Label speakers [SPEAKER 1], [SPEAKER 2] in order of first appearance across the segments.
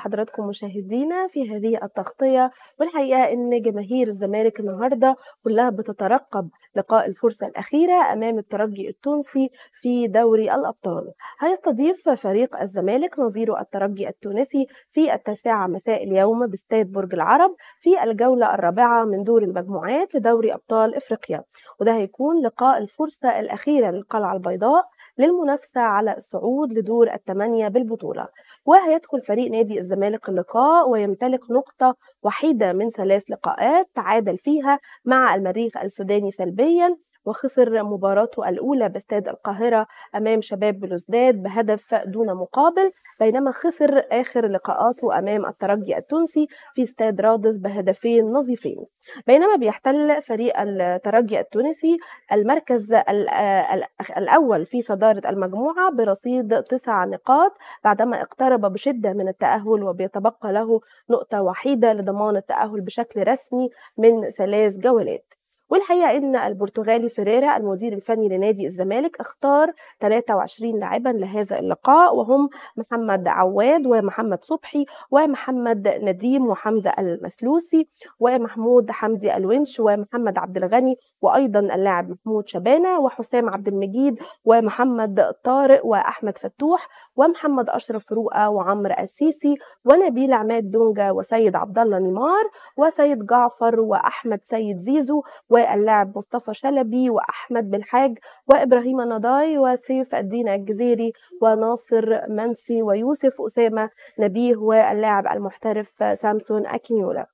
[SPEAKER 1] حضراتكم مشاهدينا في هذه التغطية والحقيقة أن جماهير الزمالك النهاردة كلها بتترقب لقاء الفرصة الأخيرة أمام الترجي التونسي في دوري الأبطال هيستضيف فريق الزمالك نظيره الترجي التونسي في التاسعة مساء اليوم باستاد برج العرب في الجولة الرابعة من دور المجموعات لدوري أبطال إفريقيا وده هيكون لقاء الفرصة الأخيرة للقلعة البيضاء للمنافسة على الصعود لدور الثمانية بالبطولة وهيدخل فريق نادي الزمالك اللقاء ويمتلك نقطة وحيدة من ثلاث لقاءات تعادل فيها مع المريخ السوداني سلبيا وخسر مباراته الأولى باستاد القاهرة أمام شباب بلوزداد بهدف دون مقابل بينما خسر آخر لقاءاته أمام الترجي التونسي في استاد رادس بهدفين نظيفين بينما بيحتل فريق الترجي التونسي المركز آه، الأول في صدارة المجموعة برصيد تسع نقاط بعدما اقترب بشدة من التأهل وبيتبقى له نقطة وحيدة لضمان التأهل بشكل رسمي من ثلاث جولات والحقيقه ان البرتغالي فيريرا المدير الفني لنادي الزمالك اختار 23 لاعبا لهذا اللقاء وهم محمد عواد ومحمد صبحي ومحمد نديم وحمزه المسلوسي ومحمود حمدي الونش ومحمد عبد الغني وايضا اللاعب محمود شبانه وحسام عبد المجيد ومحمد طارق واحمد فتوح ومحمد اشرف فروقه وعمرو السيسي ونبيل عماد دونجا وسيد عبد الله نيمار وسيد جعفر واحمد سيد زيزو و واللاعب مصطفى شلبي وأحمد بالحاج وإبراهيم النضاي وسيف الدين الجزيري وناصر منسي ويوسف أسامة نبيه واللاعب المحترف سامسون أكينيولا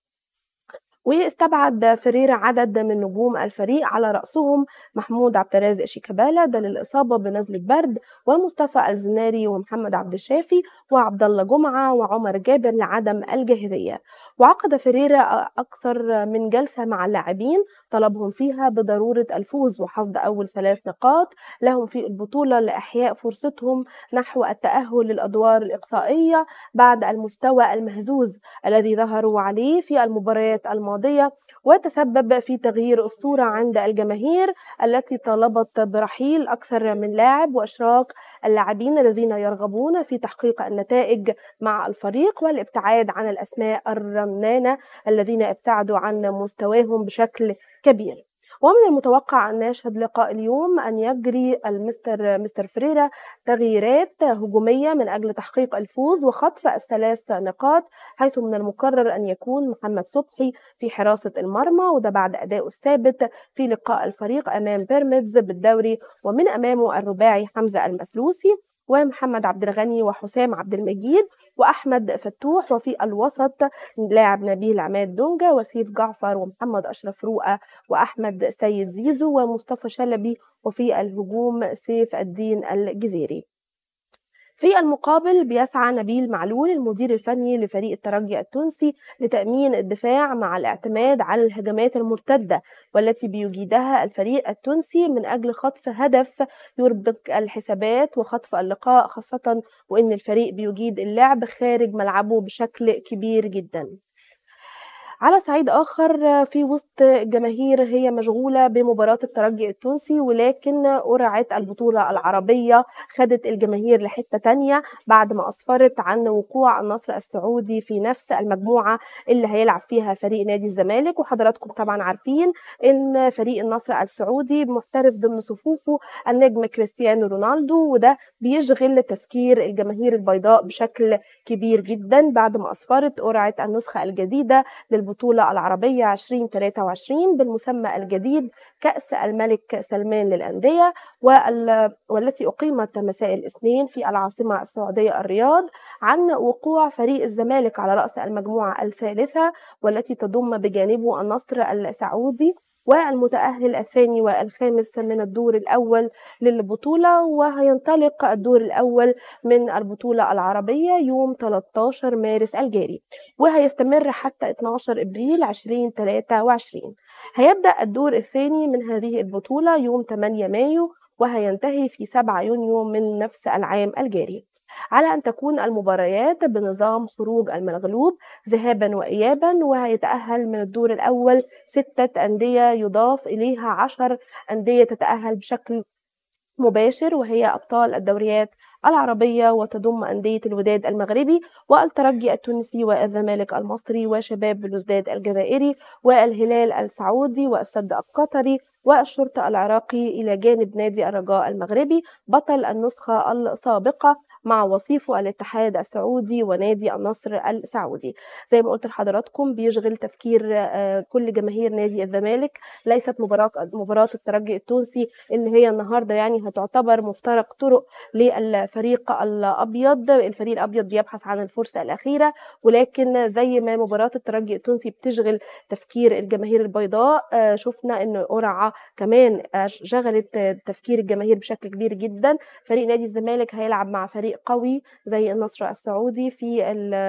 [SPEAKER 1] واستبعد فريرة عدد من نجوم الفريق على رأسهم محمود عبد الرازق شيكابالا ده للإصابة بنزلة برد ومصطفى الزناري ومحمد عبد الشافي وعبد الله جمعة وعمر جابر لعدم الجاهزية وعقد فريرة أكثر من جلسة مع اللاعبين طلبهم فيها بضرورة الفوز وحصد أول ثلاث نقاط لهم في البطولة لإحياء فرصتهم نحو التأهل للأدوار الإقصائية بعد المستوى المهزوز الذي ظهروا عليه في المباريات الماضية الماضية وتسبب في تغيير أسطورة عند الجماهير التي طلبت برحيل أكثر من لاعب وإشراك اللاعبين الذين يرغبون في تحقيق النتائج مع الفريق والابتعاد عن الأسماء الرنانة الذين ابتعدوا عن مستواهم بشكل كبير ومن المتوقع أن يشهد لقاء اليوم أن يجري المستر مستر فريرا تغييرات هجومية من أجل تحقيق الفوز وخطف الثلاث نقاط حيث من المقرر أن يكون محمد صبحي في حراسة المرمى وده بعد أدائه الثابت في لقاء الفريق أمام بيراميدز بالدوري ومن أمامه الرباعي حمزة المسلوسي ومحمد عبد الغني وحسام عبد المجيد واحمد فتوح وفي الوسط لاعب نبيل عماد دونجا وسيف جعفر ومحمد اشرف رؤى واحمد سيد زيزو ومصطفى شلبي وفي الهجوم سيف الدين الجزيري في المقابل بيسعى نبيل معلول المدير الفني لفريق الترجي التونسي لتأمين الدفاع مع الاعتماد على الهجمات المرتدة والتي بيجيدها الفريق التونسي من أجل خطف هدف يربك الحسابات وخطف اللقاء خاصة وإن الفريق بيجيد اللعب خارج ملعبه بشكل كبير جدا على صعيد آخر في وسط جماهير هي مشغولة بمباراة الترجي التونسي ولكن قرعة البطولة العربية خدت الجماهير لحتة تانية بعد ما أسفرت عن وقوع النصر السعودي في نفس المجموعة اللي هيلعب فيها فريق نادي الزمالك وحضراتكم طبعا عارفين إن فريق النصر السعودي محترف ضمن صفوفه النجم كريستيانو رونالدو وده بيشغل تفكير الجماهير البيضاء بشكل كبير جدا بعد ما أسفرت قرعة النسخة الجديدة للبطولة البطولة العربية 2023 بالمسمى الجديد كأس الملك سلمان للأندية والتي أقيمت مساء الاثنين في العاصمة السعودية الرياض عن وقوع فريق الزمالك على رأس المجموعة الثالثة والتي تضم بجانبه النصر السعودي والمتأهل الثاني والخامس من الدور الأول للبطولة وهينطلق الدور الأول من البطولة العربية يوم 13 مارس الجاري وهيستمر حتى 12 إبريل 2023 هيبدأ الدور الثاني من هذه البطولة يوم 8 مايو وهينتهي في 7 يونيو من نفس العام الجاري على أن تكون المباريات بنظام خروج المغلوب ذهابا وإيابا ويتأهل من الدور الأول ستة أندية يضاف إليها عشر أندية تتأهل بشكل مباشر وهي أبطال الدوريات العربية وتضم أندية الوداد المغربي والترجي التونسي والزمالك المصري وشباب بلوزداد الجزائري والهلال السعودي والسد القطري والشرطة العراقي إلى جانب نادي الرجاء المغربي بطل النسخة السابقة مع وصيفه الاتحاد السعودي ونادي النصر السعودي زي ما قلت لحضراتكم بيشغل تفكير آه، كل جماهير نادي الزمالك ليست مباراة مباراة الترجي التونسي ان هي النهارده يعني هتعتبر مفترق طرق للفريق الابيض الفريق الابيض بيبحث عن الفرصه الاخيره ولكن زي ما مباراه الترجي التونسي بتشغل تفكير الجماهير البيضاء آه، شفنا ان قرعه كمان آه، شغلت تفكير الجماهير بشكل كبير جدا فريق نادي الزمالك هيلعب مع فريق فريق قوي زي النصر السعودي في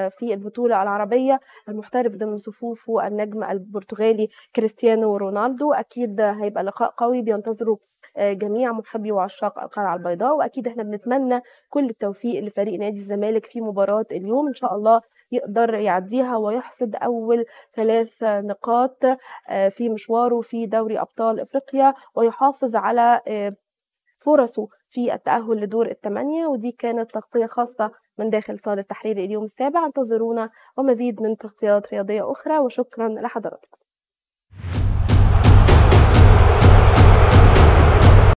[SPEAKER 1] في البطوله العربيه المحترف ضمن صفوفه النجم البرتغالي كريستيانو رونالدو اكيد هيبقى لقاء قوي بينتظره آه، جميع محبي وعشاق القلعه البيضاء واكيد احنا بنتمنى كل التوفيق لفريق نادي الزمالك في مباراه اليوم ان شاء الله يقدر يعديها ويحصد اول ثلاث نقاط آه، في مشواره في دوري ابطال افريقيا ويحافظ على آه، فرصه في التأهل لدور الثمانية ودي كانت تغطية خاصة من داخل صالة التحرير اليوم السابع انتظرونا ومزيد من تغطيات رياضية أخرى وشكرا لحضراتكم